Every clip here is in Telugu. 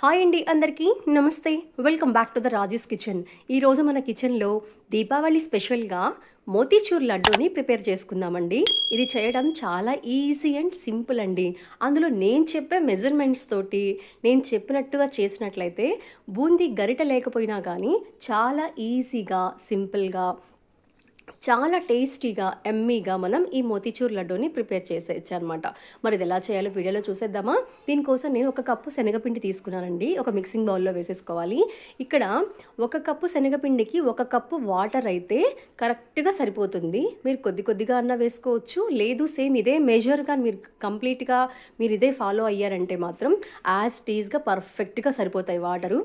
హాయ్ అండి అందరికీ నమస్తే welcome back to the Rajesh kitchen ఈరోజు మన కిచెన్లో దీపావళి స్పెషల్గా మోతీచూర్ లడ్డూని ప్రిపేర్ చేసుకుందామండి ఇది చేయడం చాలా ఈజీ అండ్ సింపుల్ అండి అందులో నేను చెప్పే మెజర్మెంట్స్ తోటి నేను చెప్పినట్టుగా చేసినట్లయితే బూందీ గరిట లేకపోయినా కానీ చాలా ఈజీగా సింపుల్గా చాలా టేస్టీగా ఎమ్మీగా మనం ఈ మోతీచూర్ లడ్డూని ప్రిపేర్ చేసేయచ్చు అనమాట మరి ఇది ఎలా చేయాలో వీడియోలో చూసేద్దామా దీనికోసం నేను ఒక కప్పు శనగపిండి తీసుకున్నానండి ఒక మిక్సింగ్ బౌల్లో వేసేసుకోవాలి ఇక్కడ ఒక కప్పు శనగపిండికి ఒక కప్పు వాటర్ అయితే కరెక్ట్గా సరిపోతుంది మీరు కొద్ది కొద్దిగా అన్న వేసుకోవచ్చు లేదు సేమ్ ఇదే మెజర్గా మీరు కంప్లీట్గా మీరు ఇదే ఫాలో అయ్యారంటే మాత్రం యాజ్ టీజ్గా పర్ఫెక్ట్గా సరిపోతాయి వాటరు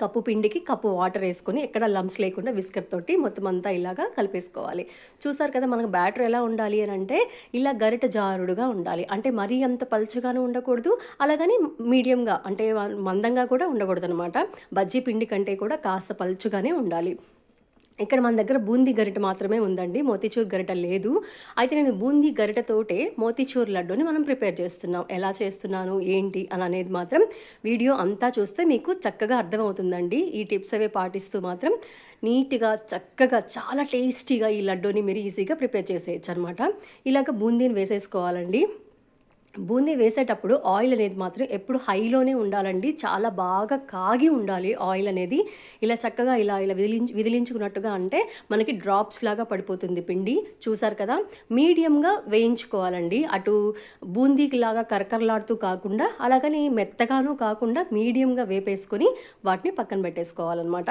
కప్పు పిండికి కప్పు వాటర్ వేసుకొని ఎక్కడ లంప్స్ లేకుండా విస్కర్ తోటి మొత్తం అంతా ఇలాగా కలిపేసుకోవాలి చూసారు కదా మనకు బ్యాటర్ ఎలా ఉండాలి అని అంటే ఇలా గరిట జారుడుగా ఉండాలి అంటే మరీ అంత పలుచగాను ఉండకూడదు అలాగని మీడియంగా అంటే మందంగా కూడా ఉండకూడదు అనమాట బజ్జీ పిండి కంటే కూడా కాస్త పలుచుగానే ఉండాలి ఇక్కడ మన దగ్గర బూందీ గరిట మాత్రమే ఉందండి మోతీచూర్ గరిట లేదు అయితే నేను బూందీ గరిటతోటే మోతీచూర్ లడ్డూని మనం ప్రిపేర్ చేస్తున్నాం ఎలా చేస్తున్నాను ఏంటి అని అనేది మాత్రం వీడియో అంతా చూస్తే మీకు చక్కగా అర్థమవుతుందండి ఈ టిప్స్ అవే పాటిస్తూ మాత్రం నీట్గా చక్కగా చాలా టేస్టీగా ఈ లడ్డూని మీరు ఈజీగా ప్రిపేర్ చేసేయచ్చు అనమాట ఇలాగ బూందీని వేసేసుకోవాలండి బూందీ వేసేటప్పుడు ఆయిల్ అనేది మాత్రం ఎప్పుడు హైలోనే ఉండాలండి చాలా బాగా కాగి ఉండాలి ఆయిల్ అనేది ఇలా చక్కగా ఇలా ఇలా విదిలించి విదిలించుకున్నట్టుగా అంటే మనకి డ్రాప్స్ లాగా పడిపోతుంది పిండి చూసారు కదా మీడియంగా వేయించుకోవాలండి అటు బూందీకి లాగా కరకరలాడుతూ కాకుండా అలాగని మెత్తగాను కాకుండా మీడియంగా వేపేసుకొని వాటిని పక్కన పెట్టేసుకోవాలన్నమాట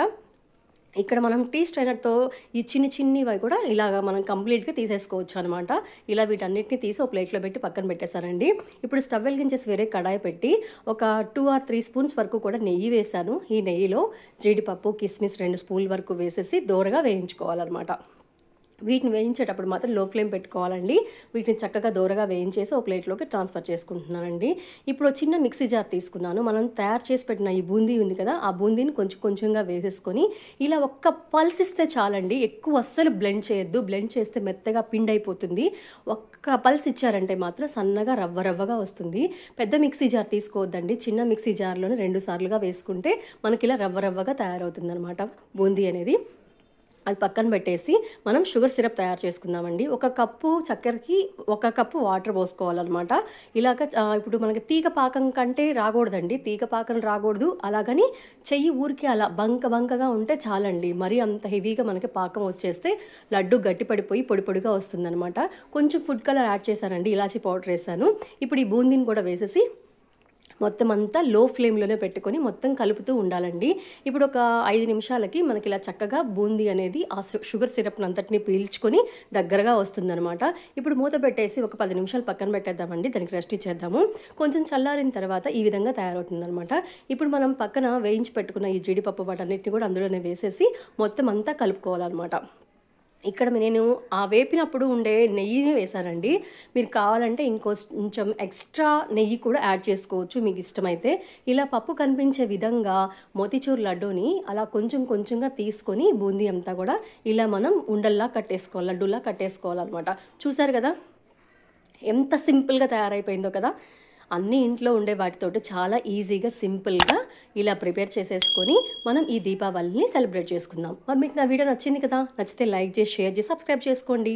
ఇక్కడ మనం టీ స్ట్రైనర్తో ఈ చిన్ని చిన్నవి కూడా ఇలాగ మనం కంప్లీట్గా తీసేసుకోవచ్చు అనమాట ఇలా వీటన్నిటిని తీసి ఒక ప్లేట్లో పెట్టి పక్కన పెట్టేశానండి ఇప్పుడు స్టవ్ వెలిగించేసి వేరే కడాయి పెట్టి ఒక టూ ఆర్ త్రీ స్పూన్స్ వరకు కూడా నెయ్యి వేశాను ఈ నెయ్యిలో జీడిపప్పు కిస్మిస్ రెండు స్పూన్ల వరకు వేసేసి దోరగా వేయించుకోవాలన్నమాట వీటిని వేయించేటప్పుడు మాత్రం లో ఫ్లేమ్ పెట్టుకోవాలండి వీటిని చక్కగా దూరగా వేయించేసి ఒక ప్లేట్లోకి ట్రాన్స్ఫర్ చేసుకుంటున్నానండి ఇప్పుడు చిన్న మిక్సీ జార్ తీసుకున్నాను మనం తయారు చేసి పెట్టిన ఈ బూందీ ఉంది కదా ఆ బూందీని కొంచెం కొంచెంగా వేసేసుకొని ఇలా ఒక్క పల్స్ ఇస్తే చాలండి ఎక్కువ అస్సలు బ్లెండ్ చేయొద్దు బ్లెండ్ చేస్తే మెత్తగా పిండి అయిపోతుంది ఒక్క పల్స్ ఇచ్చారంటే మాత్రం సన్నగా రవ్వ రవ్వగా వస్తుంది పెద్ద మిక్సీ జార్ తీసుకోవద్దండి చిన్న మిక్సీ జార్లోనే రెండు సార్లుగా వేసుకుంటే మనకి ఇలా రవ్వ రవ్వగా తయారవుతుంది అనమాట బూందీ అనేది అది పక్కన పెట్టేసి మనం షుగర్ సిరప్ తయారు చేసుకుందామండి ఒక కప్పు చక్కెరకి ఒక కప్పు వాటర్ పోసుకోవాలన్నమాట ఇలాగ ఇప్పుడు మనకి తీగ పాకం కంటే రాకూడదండి తీగ పాకం రాకూడదు అలాగని చెయ్యి ఊరికి అలా బంక బంకగా ఉంటే చాలండి మరీ అంత హెవీగా మనకి పాకం వచ్చేస్తే లడ్డు గట్టి పడిపోయి పొడి పొడిగా వస్తుందన్నమాట కొంచెం ఫుడ్ కలర్ యాడ్ చేశానండి ఇలాచీ పౌడర్ వేసాను ఇప్పుడు ఈ బూందీని కూడా వేసేసి మొత్తం అంతా లో ఫ్లేమ్లోనే పెట్టుకొని మొత్తం కలుపుతూ ఉండాలండి ఇప్పుడు ఒక ఐదు నిమిషాలకి మనకి ఇలా చక్కగా బూందీ అనేది ఆ షుగర్ సిరప్ను అంతటిని పీల్చుకొని దగ్గరగా వస్తుందనమాట ఇప్పుడు మూత పెట్టేసి ఒక పది నిమిషాలు పక్కన పెట్టేద్దామండి దానికి రెస్ట్ ఇచ్చేద్దాము కొంచెం చల్లారిన తర్వాత ఈ విధంగా తయారవుతుందనమాట ఇప్పుడు మనం పక్కన వేయించి పెట్టుకున్న ఈ జీడిపప్పు వాటన్నిటిని కూడా అందులోనే వేసేసి మొత్తం అంతా కలుపుకోవాలన్నమాట ఇక్కడ నేను ఆ వేపినప్పుడు ఉండే నెయ్యి వేశానండి మీరు కావాలంటే ఇంకో కొంచెం ఎక్స్ట్రా నెయ్యి కూడా యాడ్ చేసుకోవచ్చు మీకు ఇష్టమైతే ఇలా పప్పు కనిపించే విధంగా మొతిచూరు లడ్డూని అలా కొంచెం కొంచెంగా తీసుకొని బూందీ అంతా కూడా ఇలా మనం ఉండల్లా కట్టేసుకోవాలి లడ్డూలా కట్టేసుకోవాలన్నమాట చూసారు కదా ఎంత సింపుల్గా తయారైపోయిందో కదా అన్ని ఇంట్లో ఉండే వాటితో చాలా ఈజీగా సింపుల్గా ఇలా ప్రిపేర్ చేసేసుకొని మనం ఈ దీపావళిని సెలబ్రేట్ చేసుకుందాం మరి మీకు నా వీడియో నచ్చింది కదా నచ్చితే లైక్ చేసి షేర్ చేసి సబ్స్క్రైబ్ చేసుకోండి